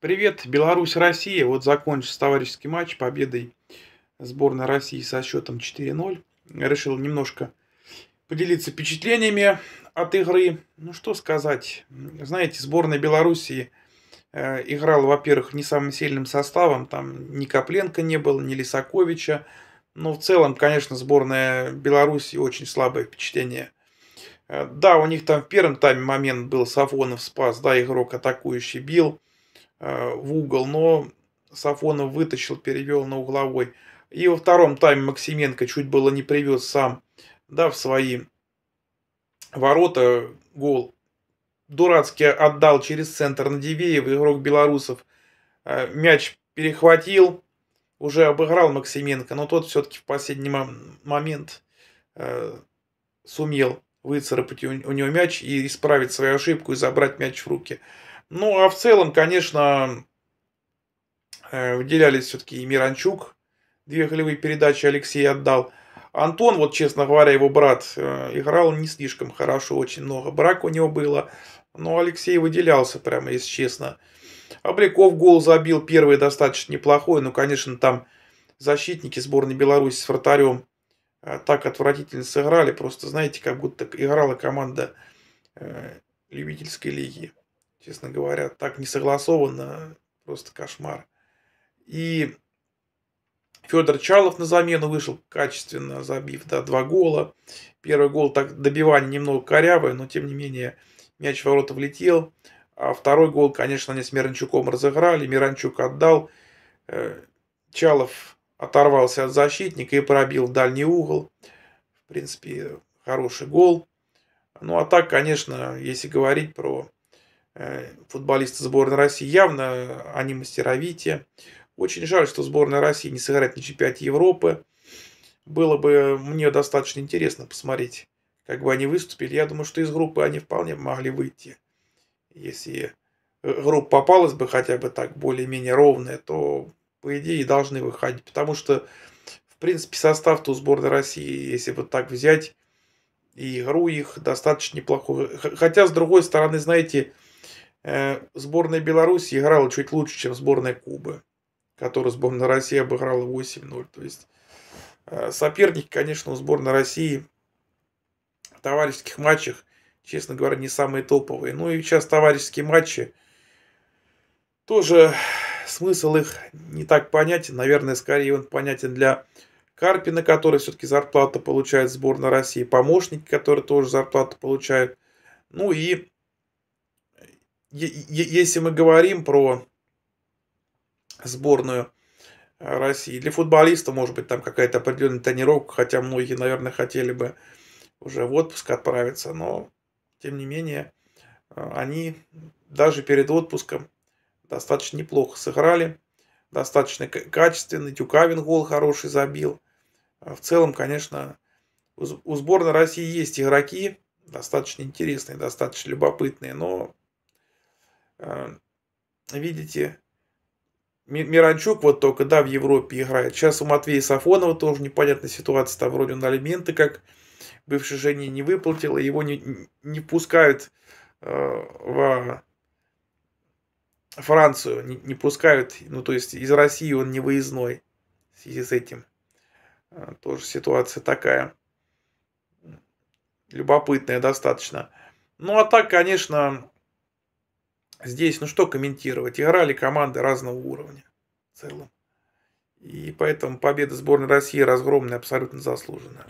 Привет, Беларусь-Россия. Вот закончился товарищеский матч победой сборной России со счетом 4-0. Решил немножко поделиться впечатлениями от игры. Ну что сказать. Знаете, сборная Белоруссии э, играла, во-первых, не самым сильным составом. Там ни Копленко не было, ни Лисаковича. Но в целом, конечно, сборная Беларуси очень слабое впечатление. Э, да, у них там в первом тайме момент был Сафонов спас, да, игрок атакующий бил. Э, в угол, но Сафонов вытащил, перевел на угловой. И во втором тайме Максименко чуть было не привез сам, да, в свои ворота гол. Дурацкий отдал через центр на Дивеев, игрок белорусов. Э, мяч перехватил, уже обыграл Максименко, но тот все-таки в последний момент э, сумел выцарапать у него мяч и исправить свою ошибку и забрать мяч в руки. Ну, а в целом, конечно, э, выделялись все-таки и Миранчук, две голевые передачи Алексей отдал. Антон, вот, честно говоря, его брат э, играл не слишком хорошо, очень много брак у него было. Но Алексей выделялся, прямо, если честно. Обляков гол забил, первый достаточно неплохой. но конечно, там защитники сборной Беларуси с вратарем э, так отвратительно сыграли. Просто, знаете, как будто играла команда любительской лиги честно говоря. Так не согласованно, просто кошмар. И Федор Чалов на замену вышел качественно, забив да, два гола. Первый гол так добивание немного корявое, но тем не менее мяч в ворота влетел. А второй гол, конечно, они с Миранчуком разыграли. Миранчук отдал. Э, Чалов оторвался от защитника и пробил дальний угол. В принципе, хороший гол. Ну а так, конечно, если говорить про Э, футболисты сборной России. Явно они мастеровите. Очень жаль, что сборная России не сыграет на чемпионате Европы. Было бы мне достаточно интересно посмотреть, как бы они выступили. Я думаю, что из группы они вполне могли выйти. Если э, группа попалась бы хотя бы так более-менее ровная, то, по идее, должны выходить. Потому что, в принципе, состав-то у сборной России, если вот так взять, и игру их достаточно неплохую. Хотя, с другой стороны, знаете, Э, сборная Беларуси играла чуть лучше, чем сборная Кубы, которую сборная России обыграла 8-0. То есть э, соперник, конечно, у сборной России в товарищеских матчах, честно говоря, не самые топовые. Ну и сейчас товарищеские матчи тоже смысл их не так понятен. Наверное, скорее он понятен для Карпина, который все-таки зарплату получает сборная России, помощники, которые тоже зарплату получают. Ну и если мы говорим про сборную э, России, для футболиста, может быть, там какая-то определенная тренировка, хотя многие, наверное, хотели бы уже в отпуск отправиться, но, тем не менее, э, они даже перед отпуском достаточно неплохо сыграли, достаточно качественный, Тюкавин гол хороший забил. Э, в целом, конечно, у сборной России есть игроки, достаточно интересные, достаточно любопытные, но Э, видите, Миранчук вот только, да, в Европе играет. Сейчас у Матвея Сафонова тоже непонятная ситуация. Там вроде на алименты как бывшей жене не выплатил, его не, не пускают э, в Францию, не, не пускают, ну то есть из России он не выездной в связи с этим. Э, тоже ситуация такая. Любопытная достаточно. Ну а так, конечно, Здесь, ну что комментировать, играли команды разного уровня в целом. И поэтому победа сборной России разгромная, абсолютно заслуженная.